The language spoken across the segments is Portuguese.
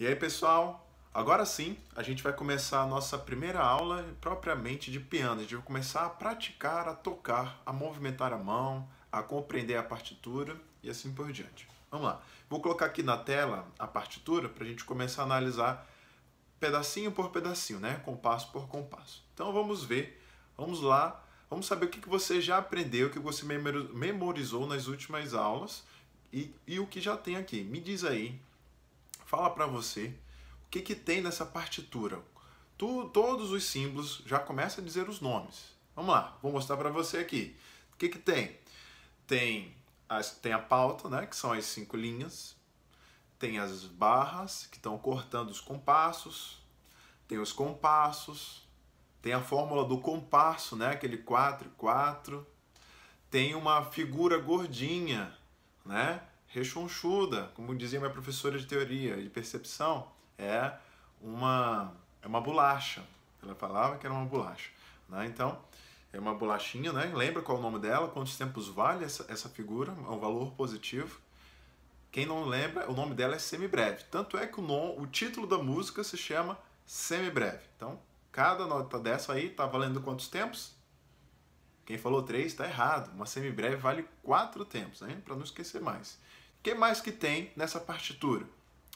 E aí, pessoal, agora sim a gente vai começar a nossa primeira aula propriamente de piano. A gente vai começar a praticar, a tocar, a movimentar a mão, a compreender a partitura e assim por diante. Vamos lá. Vou colocar aqui na tela a partitura para a gente começar a analisar pedacinho por pedacinho, né? Compasso por compasso. Então vamos ver, vamos lá, vamos saber o que você já aprendeu, o que você memorizou nas últimas aulas e, e o que já tem aqui. Me diz aí fala para você o que, que tem nessa partitura. Tu, todos os símbolos já começa a dizer os nomes. Vamos lá, vou mostrar para você aqui. O que, que tem? Tem, as, tem a pauta, né, que são as cinco linhas. Tem as barras, que estão cortando os compassos. Tem os compassos. Tem a fórmula do compasso, né, aquele 4 e 4. Tem uma figura gordinha, né? rechonchuda, como dizia minha professora de teoria de percepção, é uma, é uma bolacha. Ela falava que era uma bolacha. Né? Então, é uma bolachinha, né? Lembra qual é o nome dela, quantos tempos vale essa, essa figura, é um valor positivo. Quem não lembra, o nome dela é semibreve. Tanto é que o, nome, o título da música se chama semibreve. Então, cada nota dessa aí está valendo quantos tempos? Quem falou três está errado. Uma semibreve vale quatro tempos, né? para não esquecer mais. O que mais que tem nessa partitura?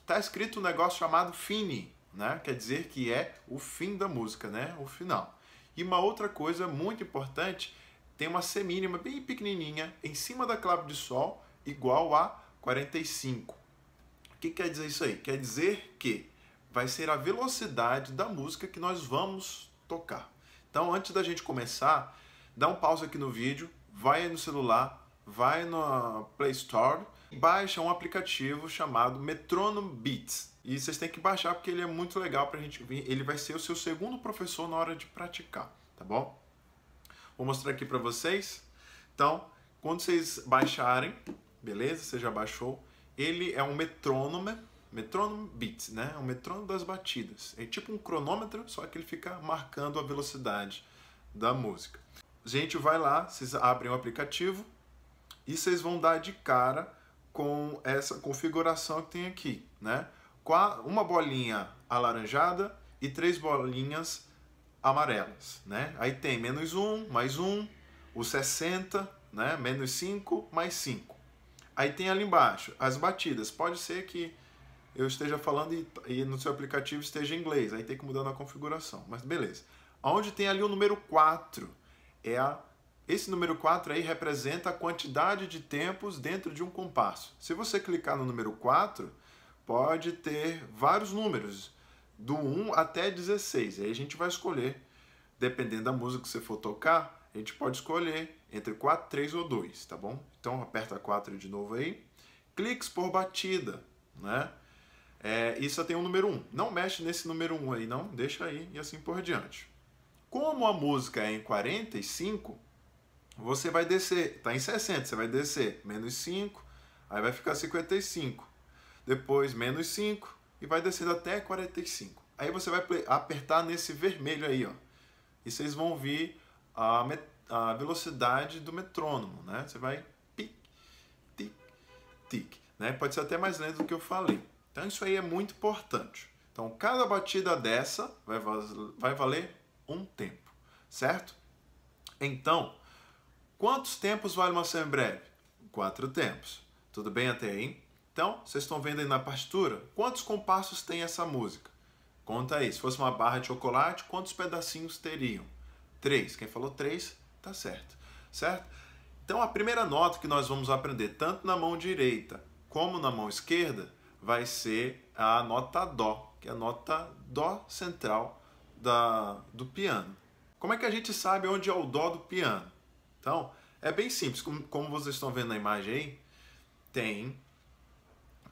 Está escrito um negócio chamado fini, né? quer dizer que é o fim da música, né? o final. E uma outra coisa muito importante, tem uma semínima bem pequenininha em cima da clave de sol igual a 45. O que quer dizer isso aí? Quer dizer que vai ser a velocidade da música que nós vamos tocar. Então, antes da gente começar, dá um pause aqui no vídeo, vai no celular, vai na Play Store e baixa um aplicativo chamado Metronome Beats. E vocês têm que baixar porque ele é muito legal para a gente vir. Ele vai ser o seu segundo professor na hora de praticar, tá bom? Vou mostrar aqui para vocês. Então, quando vocês baixarem, beleza? Você já baixou. Ele é um metrônomo, metrônomo beat, né? É um metrônomo das batidas. É tipo um cronômetro, só que ele fica marcando a velocidade da música. Gente, vai lá, vocês abrem o aplicativo e vocês vão dar de cara com essa configuração que tem aqui, né? Uma bolinha alaranjada e três bolinhas amarelas, né? Aí tem menos um, mais um, o 60, né? Menos 5, mais 5. Aí tem ali embaixo as batidas. Pode ser que eu esteja falando e, e, no seu aplicativo esteja em inglês. Aí tem que mudar na configuração, mas beleza. Onde tem ali o número 4, é a esse número 4 aí representa a quantidade de tempos dentro de um compasso. Se você clicar no número 4, pode ter vários números, do 1 até 16. Aí a gente vai escolher, dependendo da música que você for tocar, a gente pode escolher entre 4, 3 ou 2, tá bom? Então aperta 4 de novo aí. Cliques por batida, né? É, isso tem o número 1. Não mexe nesse número 1 aí, não. Deixa aí e assim por diante. Como a música é em 45, você vai descer, está em 60, você vai descer menos 5, aí vai ficar 55, depois menos 5 e vai descendo até 45. Aí você vai apertar nesse vermelho aí, ó, e vocês vão ouvir a, a velocidade do metrônomo, né? Você vai pic, tic, tic, né? Pode ser até mais lento do que eu falei. Então isso aí é muito importante. Então cada batida dessa vai, vai valer um tempo, certo? Então, quantos tempos vale uma breve? Quatro tempos. Tudo bem até aí? Então, vocês estão vendo aí na partitura quantos compassos tem essa música? Conta aí. Se fosse uma barra de chocolate, quantos pedacinhos teriam? Três. Quem falou três, tá certo. Certo? Então, a primeira nota que nós vamos aprender, tanto na mão direita como na mão esquerda, vai ser a nota Dó, que é a nota Dó central da, do piano. Como é que a gente sabe onde é o dó do piano? Então, é bem simples. Como, como vocês estão vendo na imagem aí, tem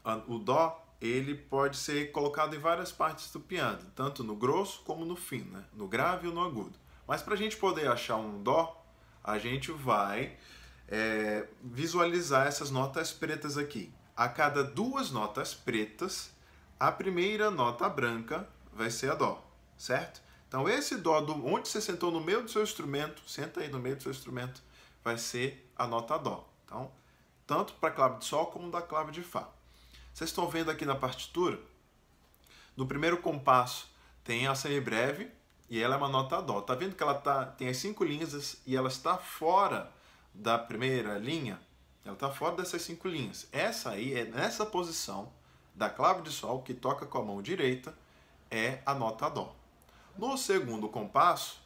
a, o dó, ele pode ser colocado em várias partes do piano, tanto no grosso como no fino, né? no grave ou no agudo. Mas para a gente poder achar um dó, a gente vai é, visualizar essas notas pretas aqui. A cada duas notas pretas, a primeira nota branca vai ser a dó certo? Então esse dó do onde você sentou no meio do seu instrumento, senta aí no meio do seu instrumento, vai ser a nota dó. Então, tanto para a clave de sol como da clave de fá. Vocês estão vendo aqui na partitura, no primeiro compasso tem a semibreve e ela é uma nota dó. Tá vendo que ela tá tem as cinco linhas e ela está fora da primeira linha? Ela está fora dessas cinco linhas. Essa aí é nessa posição da clave de sol que toca com a mão direita é a nota dó. No segundo compasso,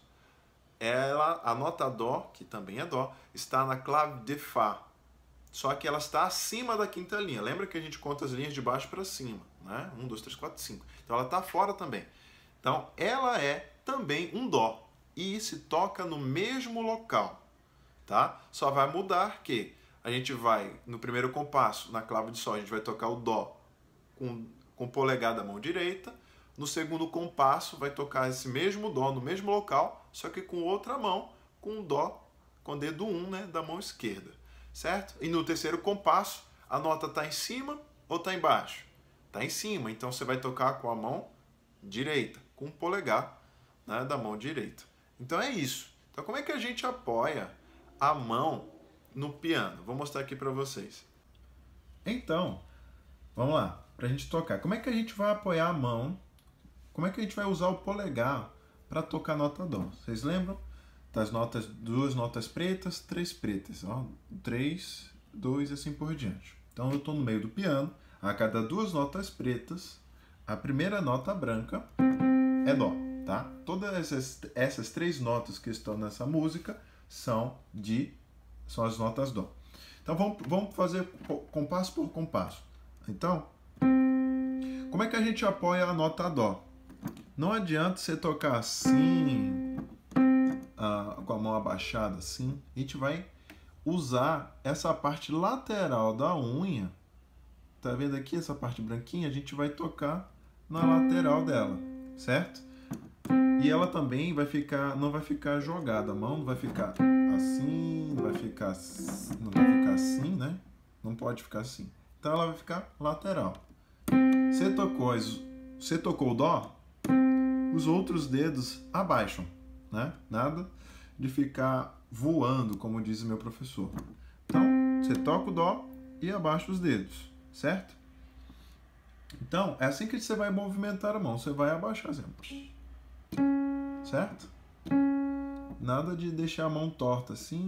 ela, a nota Dó, que também é Dó, está na clave de Fá. Só que ela está acima da quinta linha. Lembra que a gente conta as linhas de baixo para cima, né? 1, 2, 3, 4, 5. Então ela está fora também. Então ela é também um Dó e se toca no mesmo local, tá? Só vai mudar que a gente vai, no primeiro compasso, na clave de Sol, a gente vai tocar o Dó com, com o polegar da mão direita no segundo compasso, vai tocar esse mesmo dó no mesmo local, só que com outra mão, com o dó, com o dedo 1 um, né, da mão esquerda, certo? E no terceiro compasso, a nota está em cima ou está embaixo? Está em cima, então você vai tocar com a mão direita, com o polegar né, da mão direita. Então é isso. Então como é que a gente apoia a mão no piano? Vou mostrar aqui para vocês. Então, vamos lá, para a gente tocar. Como é que a gente vai apoiar a mão como é que a gente vai usar o polegar para tocar nota dó? Vocês lembram? Das notas, duas notas pretas, três pretas, ó, três, dois e assim por diante. Então eu estou no meio do piano, a cada duas notas pretas, a primeira nota branca é dó, tá? Todas essas, essas três notas que estão nessa música são de são as notas dó. Então vamos, vamos fazer compasso por compasso. Então, como é que a gente apoia a nota dó? Não adianta você tocar assim, ah, com a mão abaixada assim. A gente vai usar essa parte lateral da unha. Tá vendo aqui essa parte branquinha? A gente vai tocar na lateral dela, certo? E ela também vai ficar, não vai ficar jogada, a mão não vai ficar assim, não vai ficar, não vai ficar assim, né? Não pode ficar assim. Então ela vai ficar lateral. Você tocou, você tocou o dó, os outros dedos abaixam, né? Nada de ficar voando, como diz meu professor. Então, você toca o dó e abaixa os dedos, certo? Então, é assim que você vai movimentar a mão, você vai abaixar exemplo. Certo? Nada de deixar a mão torta assim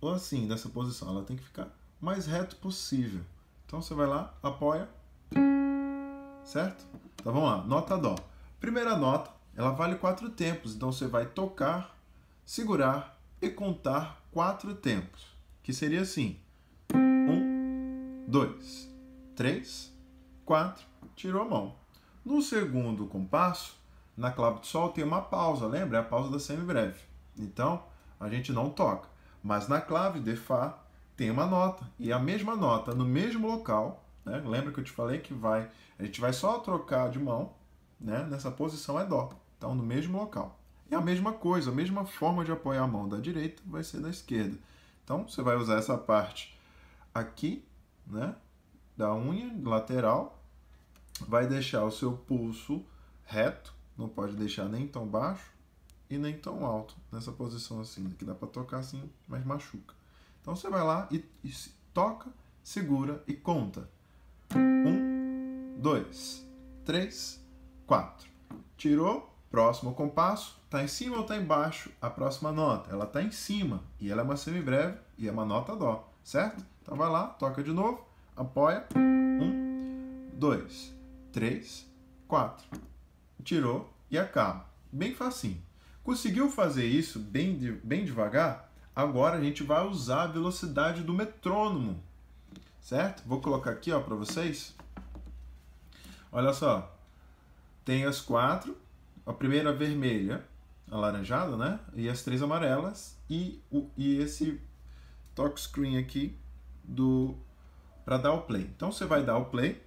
ou assim, nessa posição. Ela tem que ficar o mais reto possível. Então você vai lá, apoia. Certo? Então vamos lá, nota dó. Primeira nota, ela vale quatro tempos, então você vai tocar, segurar e contar quatro tempos, que seria assim: um, dois, três, quatro, tirou a mão. No segundo compasso, na clave de sol tem uma pausa, lembra? É a pausa da semibreve. Então, a gente não toca. Mas na clave de Fá tem uma nota, e a mesma nota no mesmo local, né? lembra que eu te falei que vai, a gente vai só trocar de mão, né? nessa posição é Dó. Então, no mesmo local. É a mesma coisa, a mesma forma de apoiar a mão da direita vai ser da esquerda. Então, você vai usar essa parte aqui, né? Da unha lateral. Vai deixar o seu pulso reto, não pode deixar nem tão baixo e nem tão alto. Nessa posição assim, que dá para tocar assim, mas machuca. Então, você vai lá e, e toca, segura e conta. Um, dois, três, 4. Tirou, próximo compasso, está em cima ou está embaixo a próxima nota? Ela está em cima e ela é uma semibreve e é uma nota dó, certo? Então vai lá, toca de novo, apoia. 1, 2, 3, 4. Tirou e acaba. Bem facinho. Conseguiu fazer isso bem, de, bem devagar? Agora a gente vai usar a velocidade do metrônomo, certo? Vou colocar aqui para vocês. Olha só, tem as quatro, a primeira é vermelha, alaranjada, né? E as três amarelas e, o, e esse screen aqui do para dar o play. Então você vai dar o play.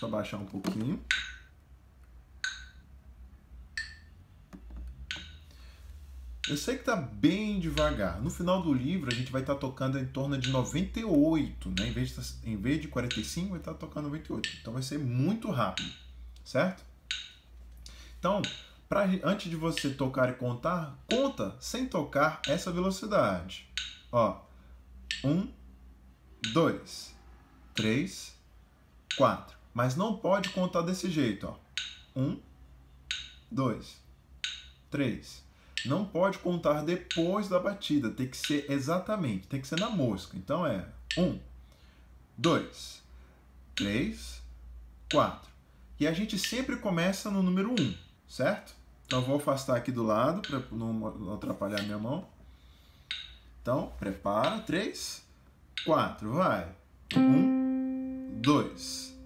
Só baixar um pouquinho. Eu sei que está bem devagar. No final do livro, a gente vai estar tá tocando em torno de 98, né? Em vez de, tá, em vez de 45, vai estar tá tocando 98. Então vai ser muito rápido, certo? Então, pra, antes de você tocar e contar, conta sem tocar essa velocidade. Ó, 1, 2, 3, 4. Mas não pode contar desse jeito, ó. 1, 2, 3, 4. Não pode contar depois da batida, tem que ser exatamente, tem que ser na mosca. Então é 1, 2, 3, 4. E a gente sempre começa no número 1, certo? Então vou afastar aqui do lado para não atrapalhar minha mão. Então, prepara, 3, 4, vai. 1, 2,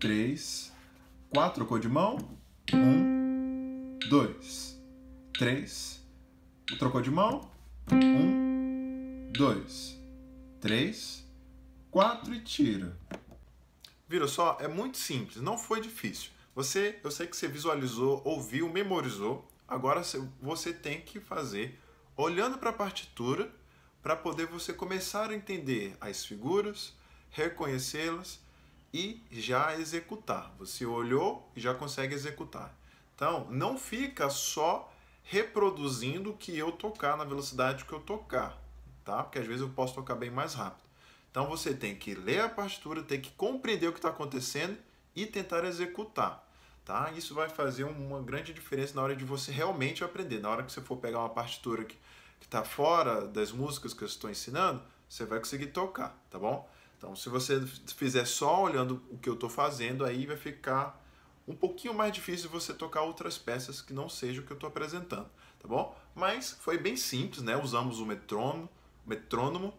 3, 4, cor de mão. 1, 2, três, trocou de mão, um, dois, três, quatro e tira. Viram só? É muito simples, não foi difícil. Você, eu sei que você visualizou, ouviu, memorizou. Agora você tem que fazer olhando para a partitura para poder você começar a entender as figuras, reconhecê-las e já executar. Você olhou e já consegue executar. Então, não fica só reproduzindo o que eu tocar na velocidade que eu tocar, tá? Porque às vezes eu posso tocar bem mais rápido. Então você tem que ler a partitura, tem que compreender o que está acontecendo e tentar executar, tá? Isso vai fazer uma grande diferença na hora de você realmente aprender. Na hora que você for pegar uma partitura que está fora das músicas que eu estou ensinando, você vai conseguir tocar, tá bom? Então, se você fizer só olhando o que eu estou fazendo, aí vai ficar um pouquinho mais difícil você tocar outras peças que não seja o que eu estou apresentando, tá bom? Mas foi bem simples, né? Usamos o metrônomo, metrônomo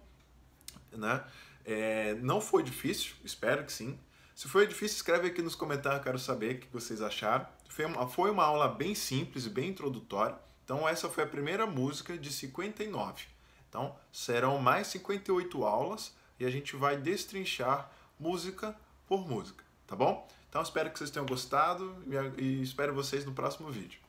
né? É, não foi difícil, espero que sim. Se foi difícil, escreve aqui nos comentários, quero saber o que vocês acharam. Foi uma, foi uma aula bem simples, e bem introdutória. Então essa foi a primeira música de 59. Então serão mais 58 aulas e a gente vai destrinchar música por música, tá bom? Então espero que vocês tenham gostado e espero vocês no próximo vídeo.